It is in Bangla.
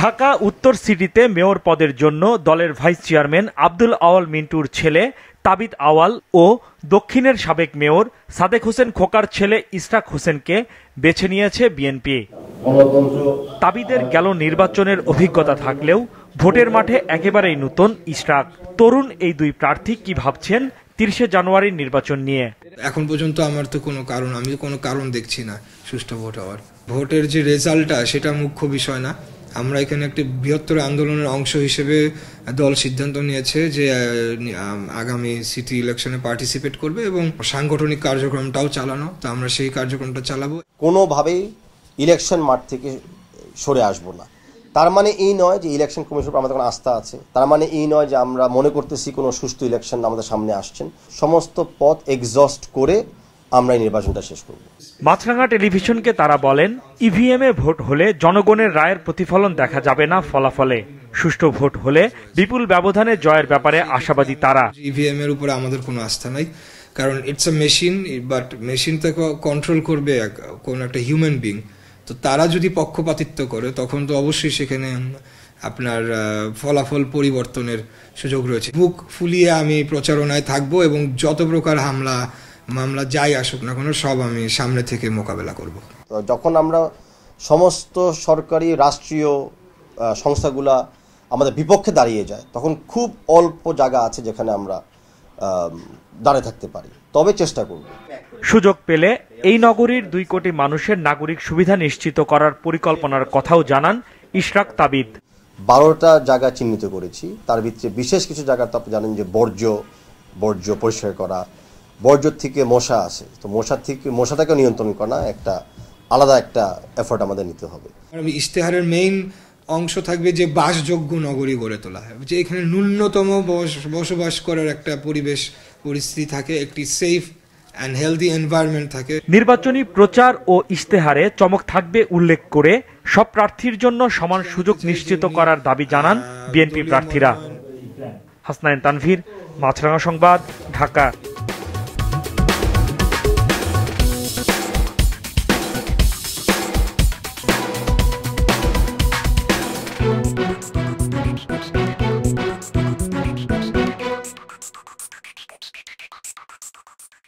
ঢাকা উত্তর সিটিতে মেয়র পদের জন্য দলের ভাইস চেয়ারম্যান আব্দুল আওয়াল মিন্টুর ছেলে তাবিদ আওয়াল ও দক্ষিণের সাবেক মেয়র সাদেক হোসেন খোকার ছেলে ইস্টাক হোসেনকে বেছে নিয়েছে বিএনপি তাবিদের গেল নির্বাচনের অভিজ্ঞতা থাকলেও ভোটের মাঠে একেবারেই নতুন ইস্টাক তরুণ এই দুই প্রার্থী কি ভাবছেন তিরিশে জানুয়ারির নির্বাচন নিয়ে এখন পর্যন্ত আমার তো কোনো কারণ আমি কোনো কারণ দেখছি না সুষ্ঠু ভোট হওয়ার ভোটের যে রেজাল্টটা সেটা মুখ্য বিষয় না আমরা এখানে একটি বৃহত্তর আন্দোলনের অংশ হিসেবে দল সিদ্ধান্ত নিয়েছে যে আগামী সিটি ইলেকশনে পার্টিসিপেট করবে এবং সাংগঠনিক কার্যক্রমটাও চালানো তো আমরা সেই কার্যক্রমটা চালাবো কোনোভাবেই ইলেকশন মাঠ থেকে সরে আসবো না তার মানে এই নয় যে ইলেকশন কমিশন আমাদের কোনো আস্থা আছে তার মানে এই নয় যে আমরা মনে করতেছি কোনো সুস্থ ইলেকশন আমাদের সামনে আসছেন সমস্ত পথ এক্সস্ট করে আমরাই নির্বাচনটা শেষ করব মাছরাঙা টেলিভিশনকে তারা বলেন e এ ভোট হলে জনগণের রায়ের প্রতিফলন দেখা যাবে না ফলাফলে সুষ্ঠু ভোট হলে বিপুল ব্যবধানে জয়ের ব্যাপারে আশাবাদী তারা ইভিএম e এর উপরে আমাদের কোনো আস্থা নাই কারণ it's a machine but machine তো কন্ট্রোল করবে কোন একটা হিউম্যান বিং তো তারা যদি পক্ষপাতিত্ব করে তখন তো অবশ্যই সেখানে আপনার ফলাফল পরিবর্তনের সুযোগ রয়েছে বুক ফুলিয়ে আমি প্রচারণায় থাকব এবং যত প্রকার হামলা মামলা যাই আসুক না কোনো সব আমি সামনে থেকে মোকাবেলা করব যখন আমরা সমস্ত সরকারি রাষ্ট্রীয় সংস্থাগুলা আমাদের বিপক্ষে দাঁড়িয়ে যায় তখন খুব অল্প জায়গা আছে যেখানে আমরা দাঁড়িয়ে থাকতে পারি তবে চেষ্টা করব সুযোগ পেলে এই নগরীর দুই কোটি মানুষের নাগরিক সুবিধা নিশ্চিত করার পরিকল্পনার কথাও জানান ইশরাক তাবিদ বারোটা জায়গা চিহ্নিত করেছি তার ভিত্তিতে বিশেষ কিছু জায়গা তো আপনি জানেন যে বর্জ্য বর্জ্য পরিষ্কার করা বর্জ্য থেকে মশা আসে তো মশা থেকে মশাটাকে নিয়ন্ত্রণ করা একটা আলাদা একটা এফোর্ট আমাদের নিতে হবে ইশতেহারের মেইন অংশ থাকবে যে বাসযোগ্য নগরী গড়ে তোলা হয় যে এখানে ন্যূনতম বসবাস করার একটা পরিবেশ পরিস্থিতি থাকে একটি সেফ অ্যান্ড হেলদি এনভায়রনমেন্ট থাকে নির্বাচনী প্রচার ও ইশতেহারে চমক থাকবে উল্লেখ করে সব প্রার্থীর জন্য সমান সুযোগ নিশ্চিত করার দাবি জানান বিএনপি প্রার্থীরা হাসনাইন তানভীর মাছরাঙা সংবাদ ঢাকা